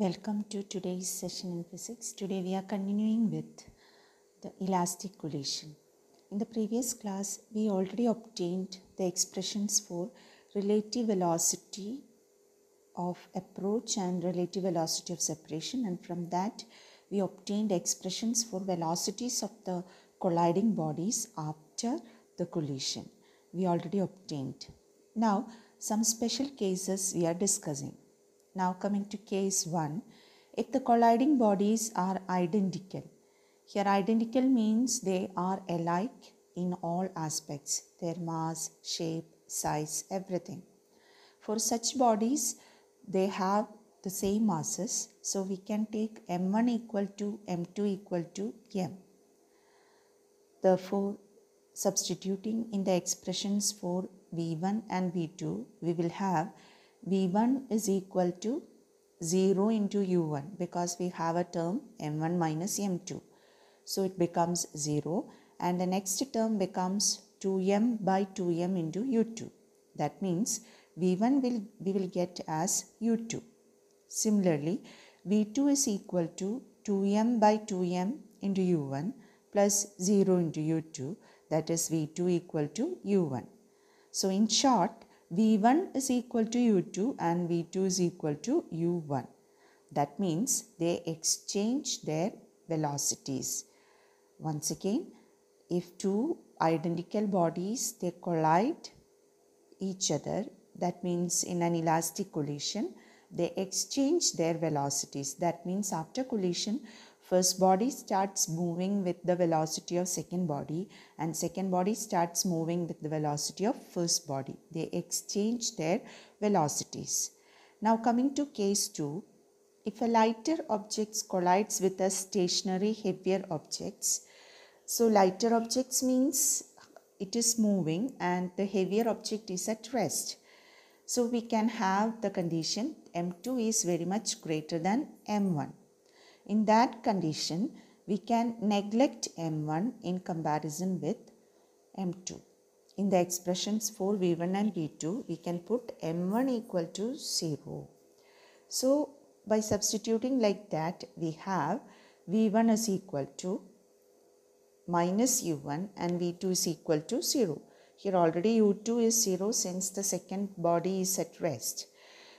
Welcome to today's session in physics. Today we are continuing with the elastic collision. In the previous class, we already obtained the expressions for relative velocity of approach and relative velocity of separation and from that we obtained expressions for velocities of the colliding bodies after the collision. We already obtained. Now, some special cases we are discussing. Now coming to case 1, if the colliding bodies are identical, here identical means they are alike in all aspects, their mass, shape, size, everything. For such bodies, they have the same masses, so we can take m1 equal to m2 equal to m. Therefore, substituting in the expressions for v1 and v2, we will have V1 is equal to 0 into U1 because we have a term M1 minus M2. So it becomes 0 and the next term becomes 2M by 2M into U2. That means V1 will, we will get as U2. Similarly, V2 is equal to 2M by 2M into U1 plus 0 into U2 that is V2 equal to U1. So in short, V1 is equal to U2 and V2 is equal to U1. That means they exchange their velocities. Once again, if two identical bodies they collide each other, that means in an elastic collision, they exchange their velocities. That means after collision, first body starts moving with the velocity of second body and second body starts moving with the velocity of first body. They exchange their velocities. Now coming to case 2, if a lighter object collides with a stationary heavier objects, so lighter objects means it is moving and the heavier object is at rest. So we can have the condition M2 is very much greater than M1. In that condition, we can neglect M1 in comparison with M2. In the expressions for V1 and V2, we can put M1 equal to 0. So, by substituting like that, we have V1 is equal to minus U1 and V2 is equal to 0. Here already U2 is 0 since the second body is at rest.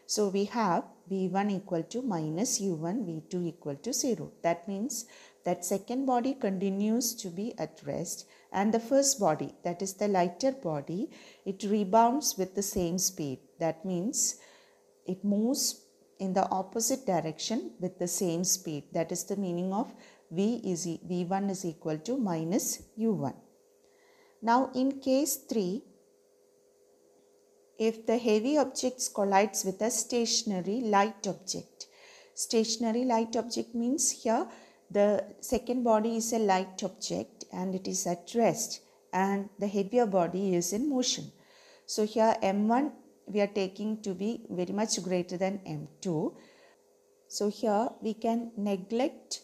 So, we have v1 equal to minus u1 v2 equal to 0. That means that second body continues to be at rest and the first body that is the lighter body it rebounds with the same speed. That means it moves in the opposite direction with the same speed. That is the meaning of v is e, v1 is equal to minus u1. Now in case 3 if the heavy object collides with a stationary light object. Stationary light object means here the second body is a light object and it is at rest and the heavier body is in motion. So here m1 we are taking to be very much greater than m2. So here we can neglect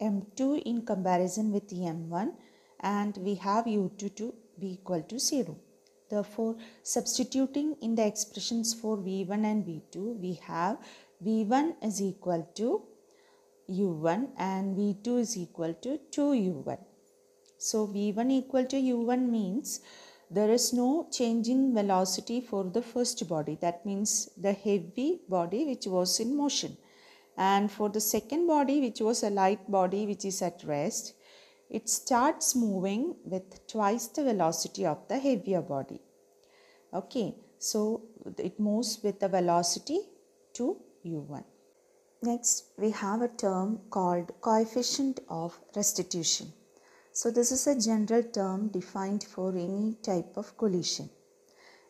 m2 in comparison with m1 and we have u2 to be equal to 0. Therefore, substituting in the expressions for V1 and V2, we have V1 is equal to U1 and V2 is equal to 2U1. So, V1 equal to U1 means there is no change in velocity for the first body. That means the heavy body which was in motion. And for the second body which was a light body which is at rest, it starts moving with twice the velocity of the heavier body. Okay, so it moves with the velocity to u1. Next, we have a term called coefficient of restitution. So, this is a general term defined for any type of collision.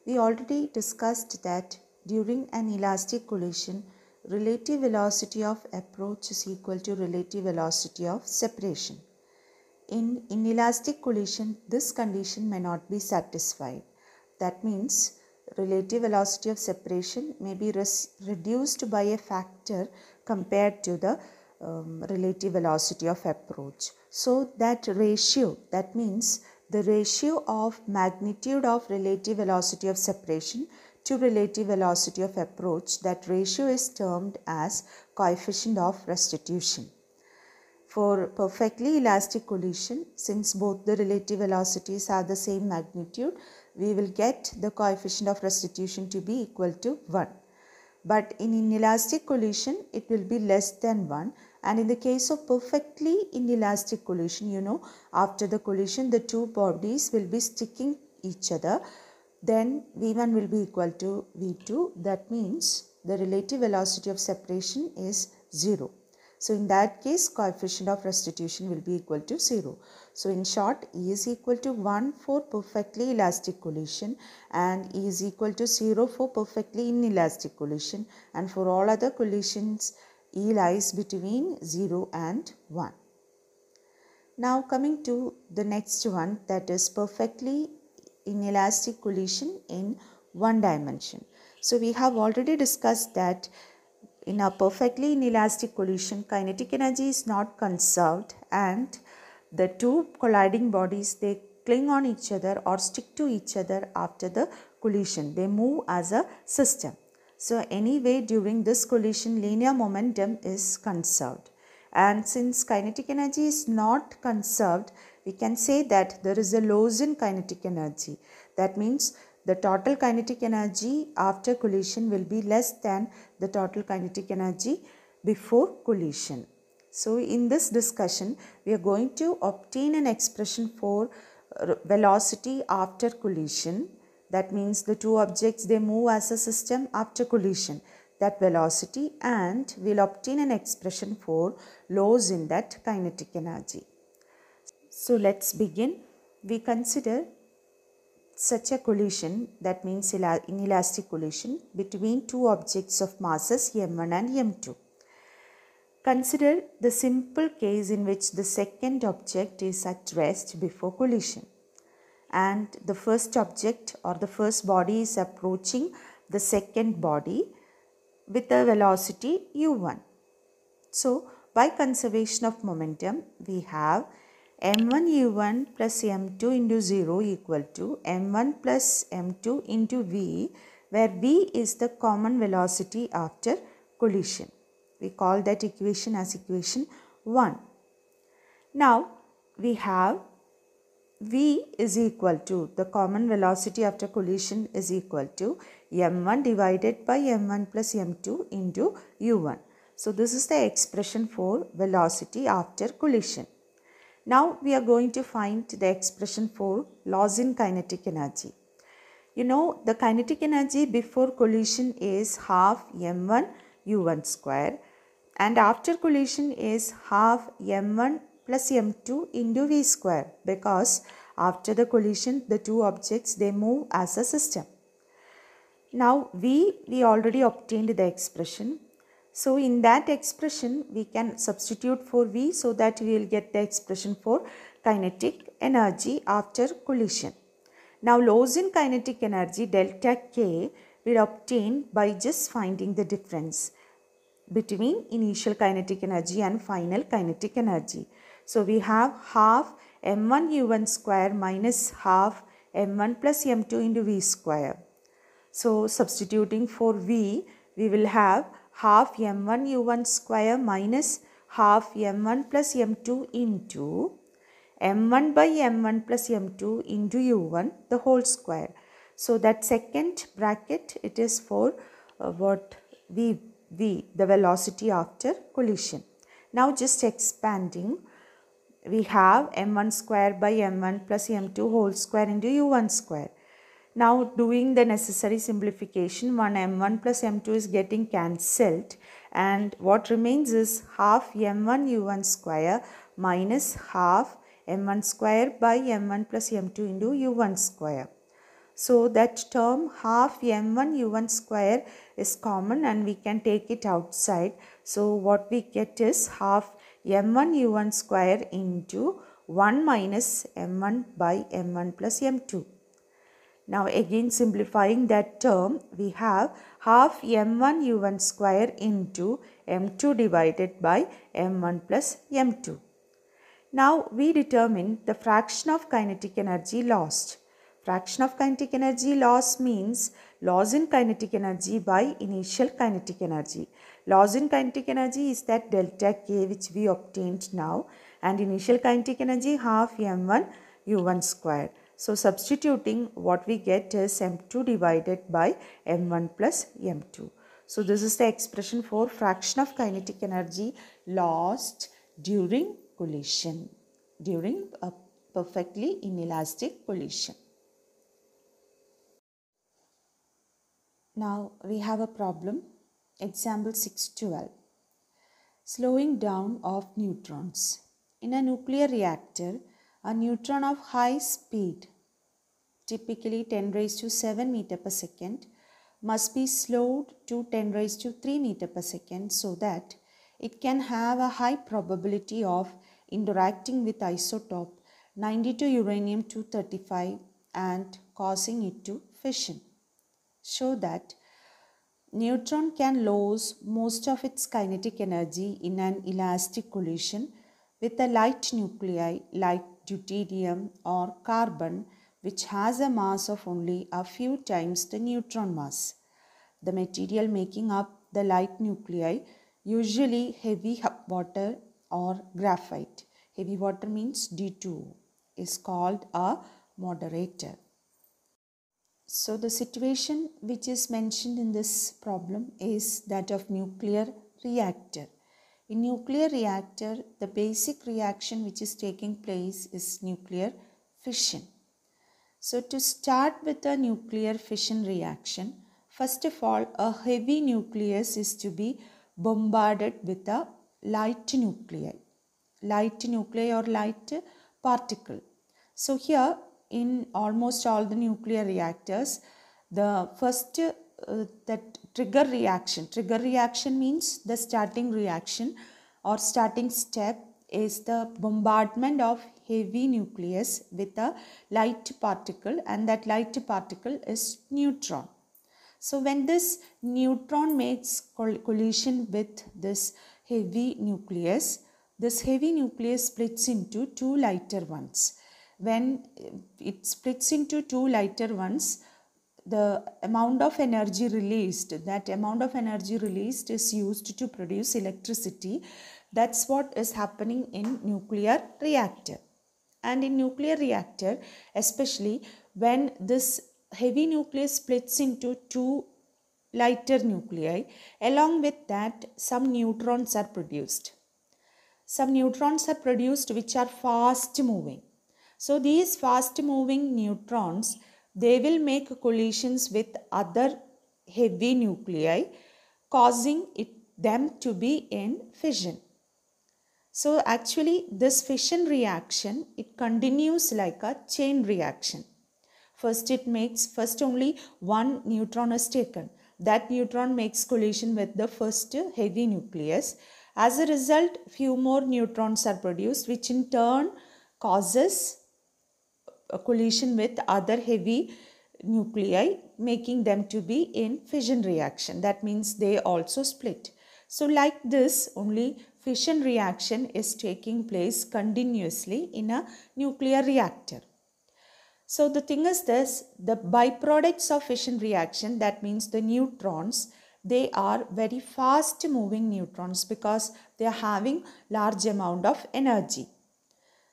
We already discussed that during an elastic collision, relative velocity of approach is equal to relative velocity of separation in inelastic collision, this condition may not be satisfied. That means relative velocity of separation may be reduced by a factor compared to the um, relative velocity of approach. So that ratio, that means the ratio of magnitude of relative velocity of separation to relative velocity of approach, that ratio is termed as coefficient of restitution for perfectly elastic collision, since both the relative velocities are the same magnitude, we will get the coefficient of restitution to be equal to 1. But in inelastic collision, it will be less than 1 and in the case of perfectly inelastic collision you know after the collision the two bodies will be sticking each other then v1 will be equal to v2 that means the relative velocity of separation is 0 so in that case coefficient of restitution will be equal to 0. So in short E is equal to 1 for perfectly elastic collision and E is equal to 0 for perfectly inelastic collision and for all other collisions E lies between 0 and 1. Now coming to the next one that is perfectly inelastic collision in one dimension. So we have already discussed that in a perfectly inelastic collision, kinetic energy is not conserved and the two colliding bodies they cling on each other or stick to each other after the collision. They move as a system. So anyway during this collision linear momentum is conserved and since kinetic energy is not conserved we can say that there is a loss in kinetic energy. That means the total kinetic energy after collision will be less than the total kinetic energy before collision. So in this discussion, we are going to obtain an expression for uh, velocity after collision. That means the two objects, they move as a system after collision, that velocity and we'll obtain an expression for loss in that kinetic energy. So let's begin. We consider such a collision, that means inelastic collision, between two objects of masses m1 and m2. Consider the simple case in which the second object is at rest before collision and the first object or the first body is approaching the second body with a velocity u1. So, by conservation of momentum, we have m1 u1 plus m2 into 0 equal to m1 plus m2 into v where v is the common velocity after collision. We call that equation as equation 1. Now we have v is equal to the common velocity after collision is equal to m1 divided by m1 plus m2 into u1. So this is the expression for velocity after collision. Now we are going to find the expression for loss in kinetic energy. You know the kinetic energy before collision is half m1 u1 square and after collision is half m1 plus m2 into v square because after the collision the two objects they move as a system. Now v we already obtained the expression so in that expression we can substitute for V so that we will get the expression for kinetic energy after collision. Now laws in kinetic energy delta K will obtain by just finding the difference between initial kinetic energy and final kinetic energy. So we have half m1 u1 square minus half m1 plus m2 into v square. So substituting for v, we will have half m1 u1 square minus half m1 plus m2 into m1 by m1 plus m2 into u1 the whole square. So that second bracket it is for uh, what v, v the velocity after collision. Now just expanding we have m1 square by m1 plus m2 whole square into u1 square. Now doing the necessary simplification 1m1 plus m2 is getting cancelled and what remains is half m1 u1 square minus half m1 square by m1 plus m2 into u1 square. So that term half m1 u1 square is common and we can take it outside. So what we get is half m1 u1 square into 1 minus m1 by m1 plus m2. Now again simplifying that term, we have half m1 u1 square into m2 divided by m1 plus m2. Now we determine the fraction of kinetic energy lost. Fraction of kinetic energy loss means loss in kinetic energy by initial kinetic energy. Loss in kinetic energy is that delta K which we obtained now and initial kinetic energy half m1 u1 square. So substituting what we get is m2 divided by m1 plus m2. So this is the expression for fraction of kinetic energy lost during collision, during a perfectly inelastic collision. Now we have a problem, example 612. Slowing down of neutrons. In a nuclear reactor, a neutron of high speed, typically 10 raised to 7 meter per second, must be slowed to 10 raised to 3 meter per second so that it can have a high probability of interacting with isotope 92 uranium 235 and causing it to fission. Show that neutron can lose most of its kinetic energy in an elastic collision with a light nuclei like deuterium or carbon which has a mass of only a few times the neutron mass. The material making up the light nuclei usually heavy water or graphite. Heavy water means D2 is called a moderator. So the situation which is mentioned in this problem is that of nuclear reactor. In nuclear reactor, the basic reaction which is taking place is nuclear fission. So to start with a nuclear fission reaction, first of all a heavy nucleus is to be bombarded with a light nuclei, light nuclei or light particle. So here in almost all the nuclear reactors, the first uh, that trigger reaction. Trigger reaction means the starting reaction or starting step is the bombardment of heavy nucleus with a light particle and that light particle is neutron. So when this neutron makes collision with this heavy nucleus, this heavy nucleus splits into two lighter ones. When it splits into two lighter ones, the amount of energy released that amount of energy released is used to produce electricity that's what is happening in nuclear reactor and in nuclear reactor especially when this heavy nucleus splits into two lighter nuclei along with that some neutrons are produced some neutrons are produced which are fast moving so these fast moving neutrons they will make collisions with other heavy nuclei, causing it, them to be in fission. So actually this fission reaction, it continues like a chain reaction. First it makes, first only one neutron is taken. That neutron makes collision with the first heavy nucleus. As a result, few more neutrons are produced which in turn causes collision with other heavy nuclei making them to be in fission reaction that means they also split so like this only fission reaction is taking place continuously in a nuclear reactor so the thing is this the byproducts of fission reaction that means the neutrons they are very fast moving neutrons because they are having large amount of energy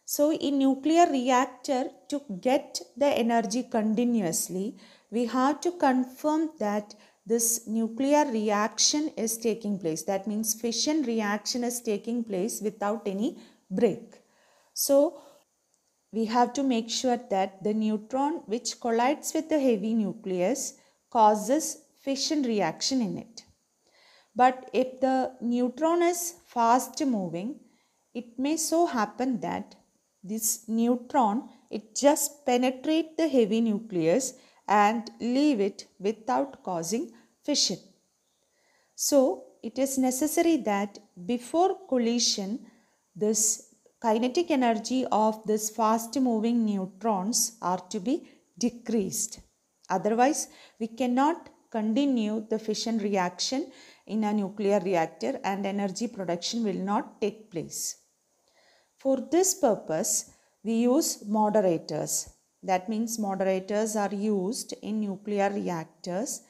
so, in nuclear reactor to get the energy continuously, we have to confirm that this nuclear reaction is taking place. That means fission reaction is taking place without any break. So, we have to make sure that the neutron which collides with the heavy nucleus causes fission reaction in it. But if the neutron is fast moving, it may so happen that this neutron, it just penetrate the heavy nucleus and leave it without causing fission. So, it is necessary that before collision, this kinetic energy of this fast moving neutrons are to be decreased. Otherwise, we cannot continue the fission reaction in a nuclear reactor and energy production will not take place. For this purpose, we use moderators. That means moderators are used in nuclear reactors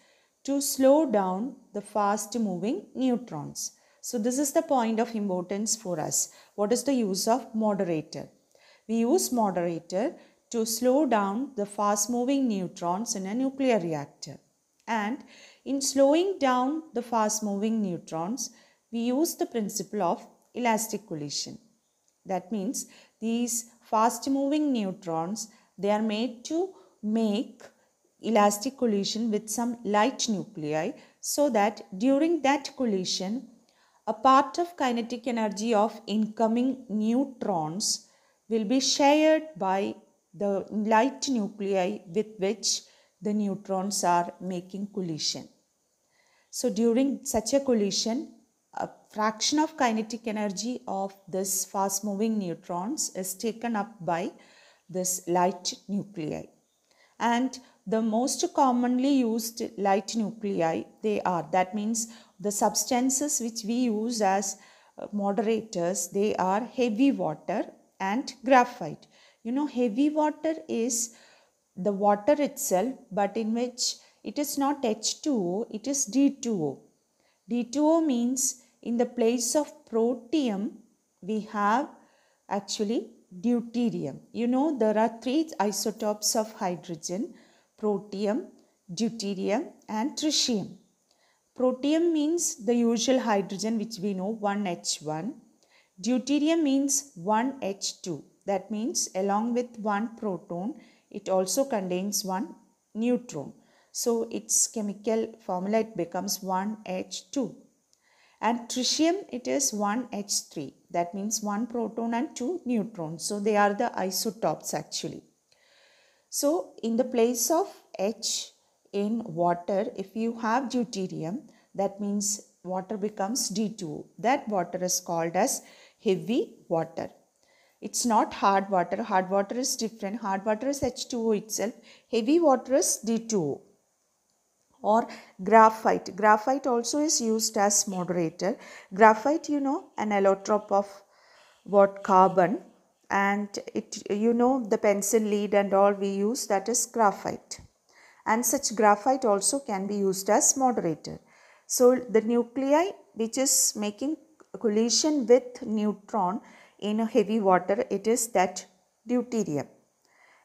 to slow down the fast moving neutrons. So this is the point of importance for us. What is the use of moderator? We use moderator to slow down the fast moving neutrons in a nuclear reactor. And in slowing down the fast moving neutrons, we use the principle of elastic collision. That means these fast moving neutrons, they are made to make elastic collision with some light nuclei so that during that collision, a part of kinetic energy of incoming neutrons will be shared by the light nuclei with which the neutrons are making collision. So during such a collision, fraction of kinetic energy of this fast moving neutrons is taken up by this light nuclei. And the most commonly used light nuclei they are that means the substances which we use as uh, moderators they are heavy water and graphite. You know heavy water is the water itself but in which it is not H2O it is D2O. D2O means in the place of protium, we have actually deuterium. You know there are three isotopes of hydrogen, protium, deuterium and tritium. Protium means the usual hydrogen which we know 1H1. Deuterium means 1H2. That means along with one proton, it also contains one neutron. So its chemical formula it becomes 1H2. And tritium, it is 1H3. That means 1 proton and 2 neutrons. So, they are the isotopes actually. So, in the place of H in water, if you have deuterium, that means water becomes D2. That water is called as heavy water. It's not hard water. Hard water is different. Hard water is H2O itself. Heavy water is D2O or graphite. Graphite also is used as moderator. Graphite, you know, an allotrope of what carbon and it you know the pencil lead and all we use that is graphite and such graphite also can be used as moderator so the nuclei which is making collision with neutron in a heavy water it is that deuterium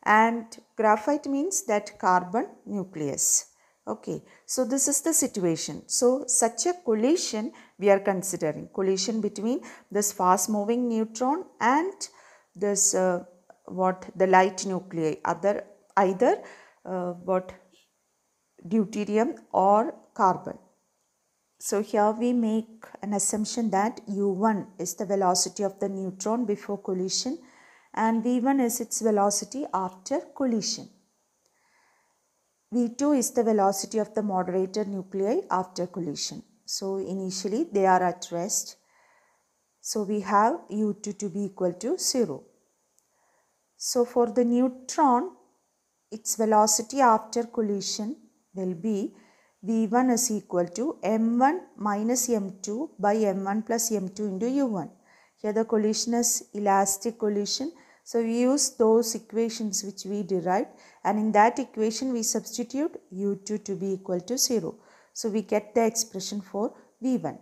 and graphite means that carbon nucleus Okay, so this is the situation. So such a collision we are considering, collision between this fast moving neutron and this uh, what the light nuclei other either uh, what deuterium or carbon. So here we make an assumption that u1 is the velocity of the neutron before collision and v1 is its velocity after collision. V2 is the velocity of the moderator nuclei after collision. So initially they are at rest. So we have U2 to be equal to 0. So for the neutron, its velocity after collision will be V1 is equal to M1 minus M2 by M1 plus M2 into U1. Here the collision is elastic collision so we use those equations which we derived and in that equation we substitute u2 to be equal to 0. So we get the expression for v1.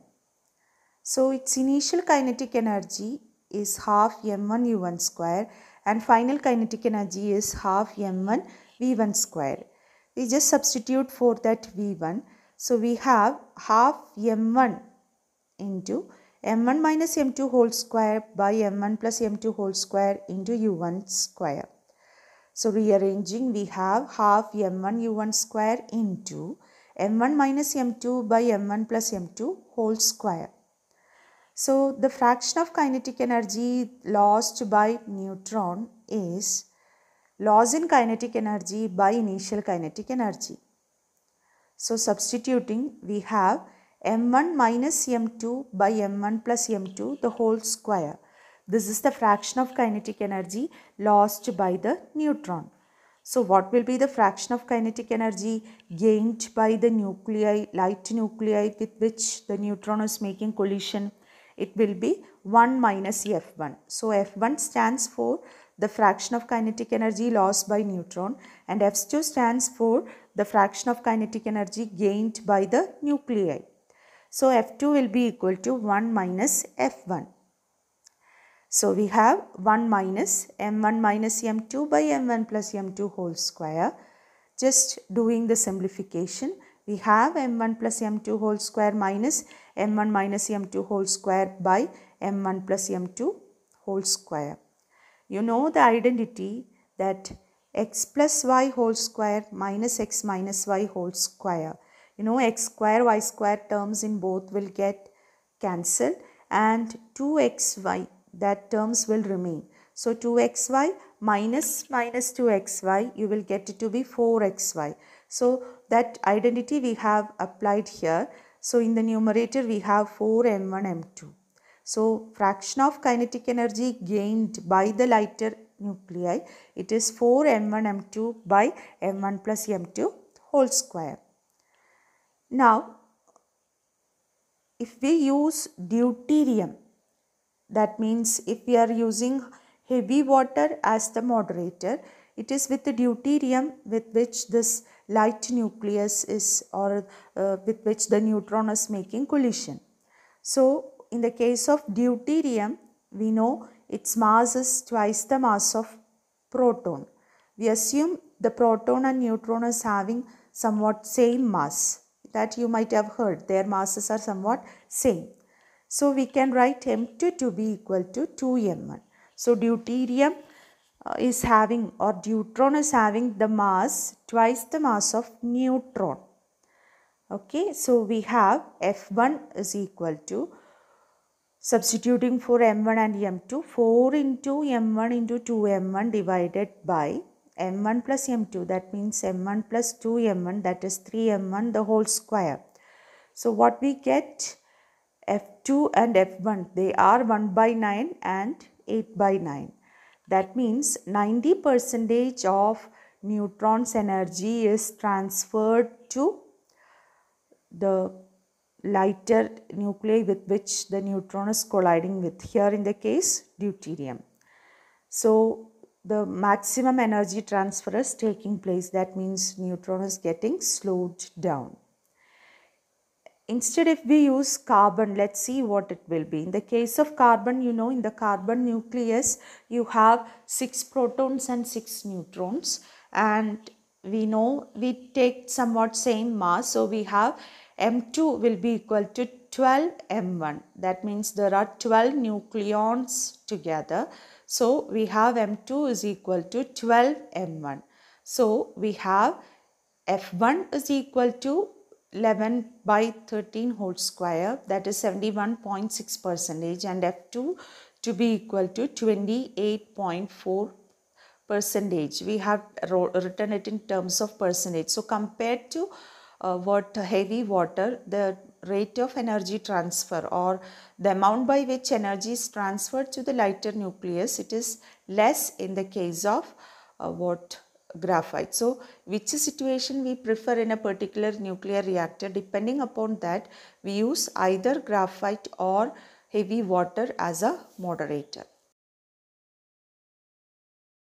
So its initial kinetic energy is half m1 u1 square and final kinetic energy is half m1 v1 square. We just substitute for that v1. So we have half m1 into m1 minus m2 whole square by m1 plus m2 whole square into u1 square. So rearranging we have half m1 u1 square into m1 minus m2 by m1 plus m2 whole square. So the fraction of kinetic energy lost by neutron is loss in kinetic energy by initial kinetic energy. So substituting we have m1 minus m2 by m1 plus m2 the whole square. This is the fraction of kinetic energy lost by the neutron. So what will be the fraction of kinetic energy gained by the nuclei, light nuclei with which the neutron is making collision? It will be 1 minus F1. So F1 stands for the fraction of kinetic energy lost by neutron and F2 stands for the fraction of kinetic energy gained by the nuclei. So, F2 will be equal to 1 minus F1. So, we have 1 minus M1 minus M2 by M1 plus M2 whole square. Just doing the simplification, we have M1 plus M2 whole square minus M1 minus M2 whole square by M1 plus M2 whole square. You know the identity that x plus y whole square minus x minus y whole square you know x square y square terms in both will get cancelled and 2xy that terms will remain. So 2xy minus minus 2xy you will get it to be 4xy. So that identity we have applied here. So in the numerator we have 4m1 m2. So fraction of kinetic energy gained by the lighter nuclei it is 4m1 m2 by m1 plus m2 whole square. Now, if we use deuterium, that means if we are using heavy water as the moderator, it is with the deuterium with which this light nucleus is or uh, with which the neutron is making collision. So, in the case of deuterium, we know its mass is twice the mass of proton. We assume the proton and neutron is having somewhat same mass that you might have heard. Their masses are somewhat same. So, we can write M2 to be equal to 2M1. So, deuterium uh, is having or deuteron is having the mass twice the mass of neutron. Okay, so we have F1 is equal to substituting for M1 and M2 4 into M1 into 2M1 divided by m1 plus m2 that means m1 plus 2m1 that is 3m1 the whole square. So what we get f2 and f1 they are 1 by 9 and 8 by 9. That means 90 percentage of neutron's energy is transferred to the lighter nuclei with which the neutron is colliding with here in the case deuterium. So the maximum energy transfer is taking place. That means neutron is getting slowed down. Instead, if we use carbon, let's see what it will be. In the case of carbon, you know, in the carbon nucleus, you have 6 protons and 6 neutrons. And we know we take somewhat same mass. So, we have M2 will be equal to 12 M1. That means there are 12 nucleons together. So we have M2 is equal to 12 M1. So we have F1 is equal to 11 by 13 whole square that is 71.6 percentage and F2 to be equal to 28.4 percentage. We have written it in terms of percentage. So compared to uh, what heavy water, the rate of energy transfer or the amount by which energy is transferred to the lighter nucleus it is less in the case of uh, what graphite so which situation we prefer in a particular nuclear reactor depending upon that we use either graphite or heavy water as a moderator